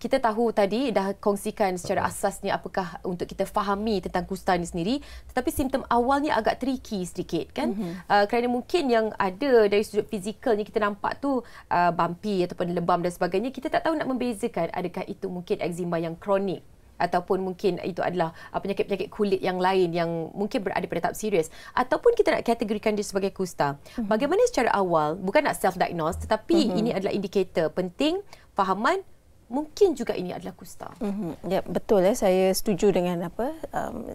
kita tahu tadi dah kongsikan secara asasnya apakah untuk kita fahami tentang kusta ini sendiri tetapi simptom awalnya agak tricky sedikit kan mm-hmm. uh, kerana mungkin yang ada dari sudut fizikalnya kita nampak tu uh, bumpy ataupun lebam dan sebagainya kita tak tahu nak membezakan adakah itu mungkin eczema yang kronik ataupun mungkin itu adalah uh, penyakit-penyakit kulit yang lain yang mungkin berada pada tahap serius ataupun kita nak kategorikan dia sebagai kusta mm-hmm. bagaimana secara awal bukan nak self diagnose tetapi mm-hmm. ini adalah indikator penting fahaman mungkin juga ini adalah kusta. Mm-hmm. Ya betul ya saya setuju dengan apa um,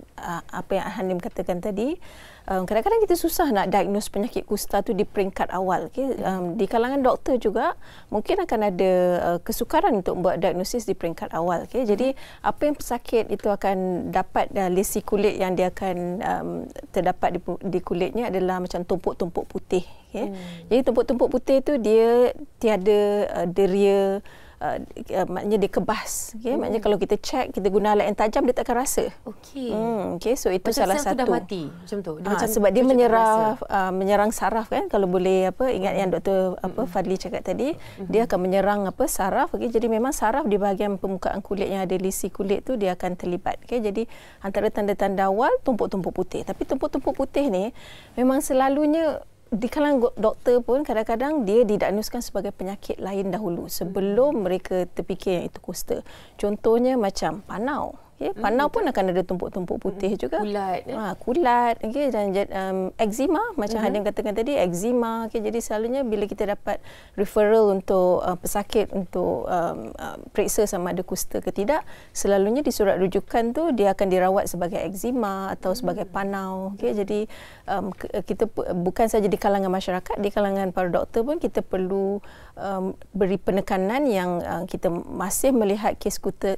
apa yang Hanim katakan tadi. Um, kadang-kadang kita susah nak diagnose penyakit kusta tu di peringkat awal. Okay? Um, mhm. di kalangan doktor juga mungkin akan ada uh, kesukaran untuk buat diagnosis di peringkat awal. Okay? Jadi mhm. apa yang pesakit itu akan dapat uh, lesi kulit yang dia akan um, terdapat di, di kulitnya adalah macam tumpuk-tumpuk putih. Okay? Mm. Jadi tumpuk-tumpuk putih itu dia tiada uh, deria uh, uh, maknanya dia kebas okey oh. Mm-hmm. maknanya kalau kita check kita guna alat yang tajam dia tak akan rasa okey hmm okey so itu macam salah satu sudah mati macam tu dia ha, macam sebab dia menyerang uh, menyerang saraf kan kalau boleh apa ingat yang mm-hmm. doktor apa hmm Fadli cakap tadi hmm dia akan menyerang apa saraf okey jadi memang saraf di bahagian permukaan kulit yang ada lisi kulit tu dia akan terlibat okey jadi antara tanda-tanda awal tumpuk-tumpuk putih tapi tumpuk-tumpuk putih ni memang selalunya di kalangan doktor pun kadang-kadang dia didiagnoskan sebagai penyakit lain dahulu sebelum mereka terfikir yang itu kusta. Contohnya macam panau. Okay, hmm, panau pun akan ada tumpuk-tumpuk hmm, putih hmm. juga. Kulat. Ha, kulat okay, dan um, eczema macam hmm. Hadim katakan tadi, eczema. Okay, jadi selalunya bila kita dapat referral untuk uh, pesakit untuk um, uh, periksa sama ada kusta ke tidak, selalunya di surat rujukan tu dia akan dirawat sebagai eczema atau hmm. sebagai panau. Okay, hmm. Jadi um, kita bukan saja di kalangan masyarakat, di kalangan para doktor pun kita perlu um, beri penekanan yang uh, kita masih melihat kes kusta,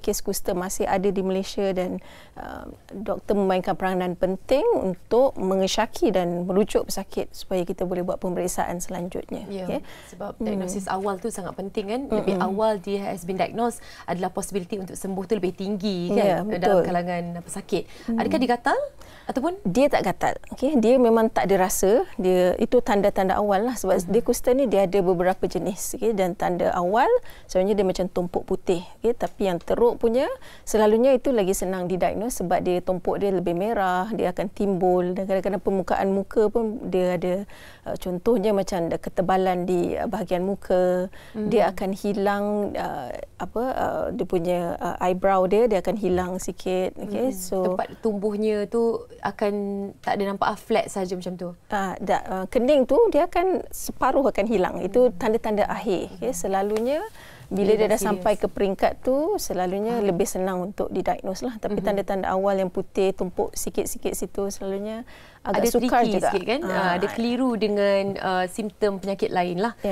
kes kusta masih masih ada di Malaysia dan uh, doktor memainkan peranan penting untuk mengesyaki dan merujuk pesakit supaya kita boleh buat pemeriksaan selanjutnya. Ya, okay. Ya. sebab mm. diagnosis hmm. awal tu sangat penting kan. Lebih hmm awal dia has been diagnosed adalah possibility untuk sembuh tu lebih tinggi kan yeah, betul. dalam kalangan pesakit. Mm. Adakah dia gatal ataupun dia tak gatal. Okey, dia memang tak ada rasa. Dia itu tanda-tanda awal lah sebab mm-hmm. dekuster ni dia ada beberapa jenis okay. dan tanda awal sebenarnya dia macam tumpuk putih okay. tapi yang teruk punya selalunya itu lagi senang didiagnos sebab dia tumpuk dia lebih merah, dia akan timbul dan kadang-kadang permukaan muka pun dia ada uh, contohnya macam ada ketebalan di uh, bahagian muka, hmm dia akan hilang uh, apa uh, dia punya uh, eyebrow dia dia akan hilang sikit. Okay, hmm so tempat tumbuhnya tu akan tak ada nampak ah, flat saja macam tu. Ah, uh, uh, kening tu dia akan separuh akan hilang. hmm Itu tanda-tanda akhir. Okay, hmm. selalunya bila dia, dah sampai ke peringkat tu selalunya ha. lebih senang untuk didiagnose lah tapi mm-hmm. tanda-tanda awal yang putih tumpuk sikit-sikit situ selalunya agak ada sukar juga sikit kan ha. Ah. Ah, ada keliru dengan uh, simptom penyakit lain lah ya.